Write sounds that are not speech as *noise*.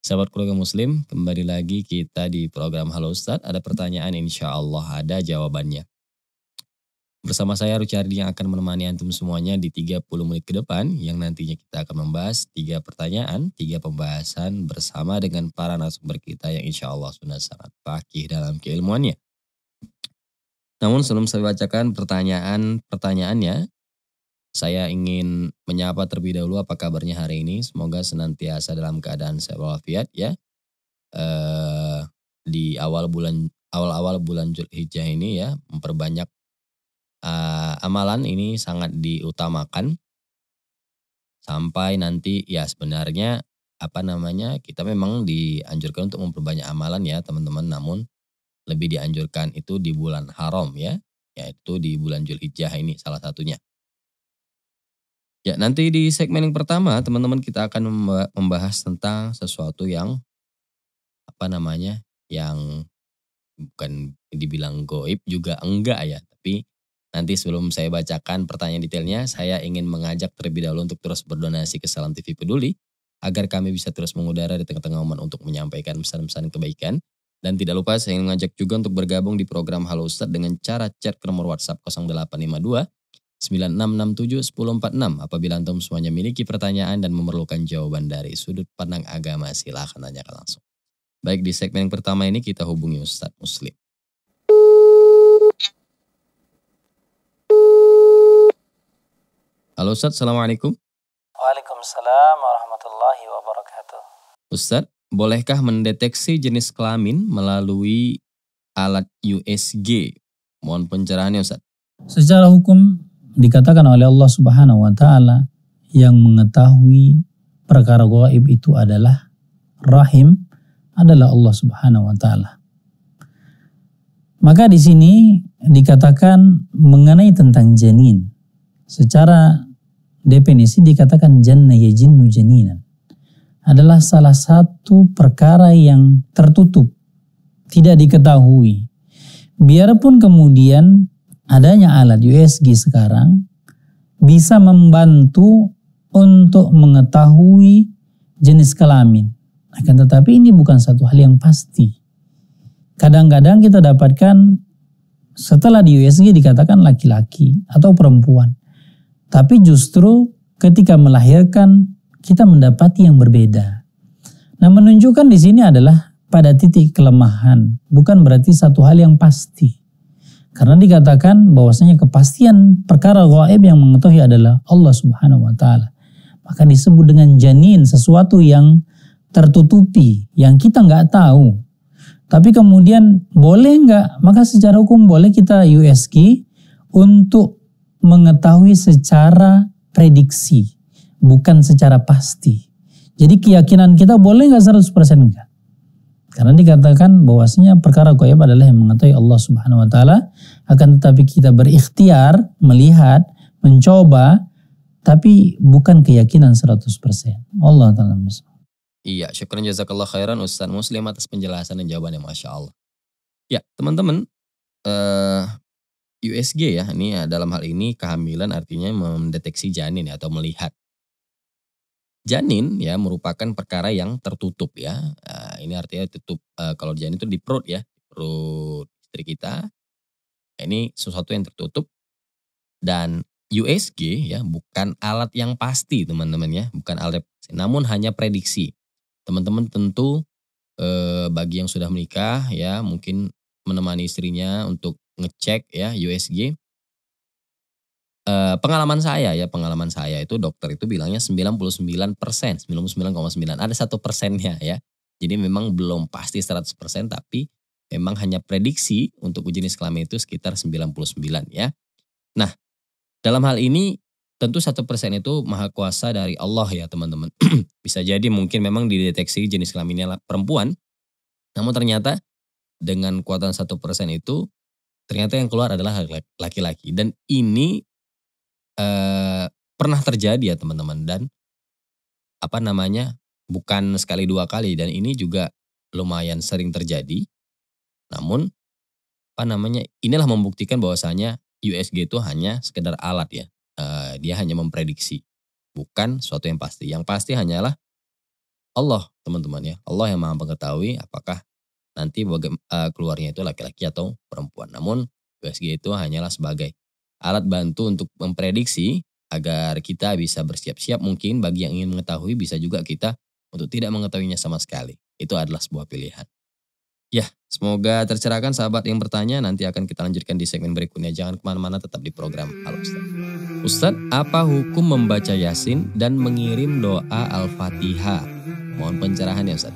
Sahabat keluarga muslim, kembali lagi kita di program Halo Ustadz. Ada pertanyaan insya Allah ada jawabannya. Bersama saya Rucardi yang akan menemani Antum semuanya di 30 menit ke depan yang nantinya kita akan membahas tiga pertanyaan, tiga pembahasan bersama dengan para narasumber kita yang insya Allah sudah sangat pakih dalam keilmuannya. Namun sebelum saya bacakan pertanyaan-pertanyaannya, saya ingin menyapa terlebih dahulu apa kabarnya hari ini. Semoga senantiasa dalam keadaan sehat walafiat ya. Eh, di awal bulan awal-awal bulan Zulhijah ini ya memperbanyak eh, amalan ini sangat diutamakan sampai nanti ya sebenarnya apa namanya kita memang dianjurkan untuk memperbanyak amalan ya teman-teman namun lebih dianjurkan itu di bulan haram ya yaitu di bulan Zulhijah ini salah satunya. Ya, nanti di segmen yang pertama teman-teman kita akan membahas tentang sesuatu yang apa namanya? yang bukan dibilang goib juga enggak ya, tapi nanti sebelum saya bacakan pertanyaan detailnya, saya ingin mengajak terlebih dahulu untuk terus berdonasi ke Salam TV Peduli agar kami bisa terus mengudara di tengah-tengah umat untuk menyampaikan pesan-pesan kebaikan. Dan tidak lupa saya ingin mengajak juga untuk bergabung di program Halo Ustadz dengan cara chat ke nomor WhatsApp 0852 9667 1046 apabila antum semuanya memiliki pertanyaan dan memerlukan jawaban dari sudut pandang agama silahkan tanyakan langsung. Baik di segmen yang pertama ini kita hubungi Ustadz Muslim. Halo Ustadz, Assalamualaikum. Waalaikumsalam warahmatullahi wabarakatuh. Ustadz, bolehkah mendeteksi jenis kelamin melalui alat USG? Mohon pencerahannya Ustadz. Secara hukum dikatakan oleh Allah Subhanahu wa taala yang mengetahui perkara gaib itu adalah rahim adalah Allah Subhanahu wa taala. Maka di sini dikatakan mengenai tentang janin. Secara definisi dikatakan janna yajinnu janinan. Adalah salah satu perkara yang tertutup. Tidak diketahui. Biarpun kemudian adanya alat USG sekarang bisa membantu untuk mengetahui jenis kelamin. Akan tetapi ini bukan satu hal yang pasti. Kadang-kadang kita dapatkan setelah di USG dikatakan laki-laki atau perempuan. Tapi justru ketika melahirkan kita mendapati yang berbeda. Nah, menunjukkan di sini adalah pada titik kelemahan, bukan berarti satu hal yang pasti. Karena dikatakan bahwasanya kepastian perkara gaib yang mengetahui adalah Allah Subhanahu wa taala. Maka disebut dengan janin sesuatu yang tertutupi, yang kita nggak tahu. Tapi kemudian boleh nggak? Maka secara hukum boleh kita USG untuk mengetahui secara prediksi, bukan secara pasti. Jadi keyakinan kita boleh nggak 100% enggak? Karena dikatakan bahwasanya perkara goib adalah yang mengetahui Allah Subhanahu wa taala, akan tetapi kita berikhtiar melihat, mencoba tapi bukan keyakinan 100%. Allah taala Iya, syukran jazakallah khairan Ustaz Muslim atas penjelasan dan jawabannya Masya Allah. Ya, teman-teman, eh, USG ya, ini ya, dalam hal ini kehamilan artinya mendeteksi janin ya, atau melihat. Janin ya merupakan perkara yang tertutup ya, eh, ini artinya tutup uh, kalau janin itu di perut ya, perut istri kita. Nah, ini sesuatu yang tertutup dan USG ya bukan alat yang pasti teman-teman ya, bukan alat namun hanya prediksi. Teman-teman tentu eh, bagi yang sudah menikah ya mungkin menemani istrinya untuk ngecek ya USG. Eh, pengalaman saya ya, pengalaman saya itu dokter itu bilangnya 99%, 99,9. Ada satu persennya ya. Jadi memang belum pasti 100% tapi memang hanya prediksi untuk jenis kelamin itu sekitar 99 ya. Nah, dalam hal ini tentu satu persen itu maha kuasa dari Allah ya teman-teman. *clears throat* Bisa jadi mungkin memang dideteksi jenis kelaminnya perempuan, namun ternyata dengan kuatan satu persen itu ternyata yang keluar adalah laki-laki dan ini eh, pernah terjadi ya teman-teman dan apa namanya bukan sekali dua kali dan ini juga lumayan sering terjadi. Namun apa namanya inilah membuktikan bahwasanya USG itu hanya sekedar alat ya. Eh, dia hanya memprediksi, bukan suatu yang pasti. Yang pasti hanyalah Allah teman-teman ya. Allah yang maha mengetahui apakah nanti eh, keluarnya itu laki-laki atau perempuan. Namun USG itu hanyalah sebagai alat bantu untuk memprediksi agar kita bisa bersiap-siap mungkin bagi yang ingin mengetahui bisa juga kita untuk tidak mengetahuinya sama sekali. Itu adalah sebuah pilihan. Ya, semoga tercerahkan sahabat yang bertanya. Nanti akan kita lanjutkan di segmen berikutnya. Jangan kemana-mana, tetap di program Al Ustaz. Ustaz, apa hukum membaca Yasin dan mengirim doa Al-Fatihah? Mohon pencerahan ya Ustaz.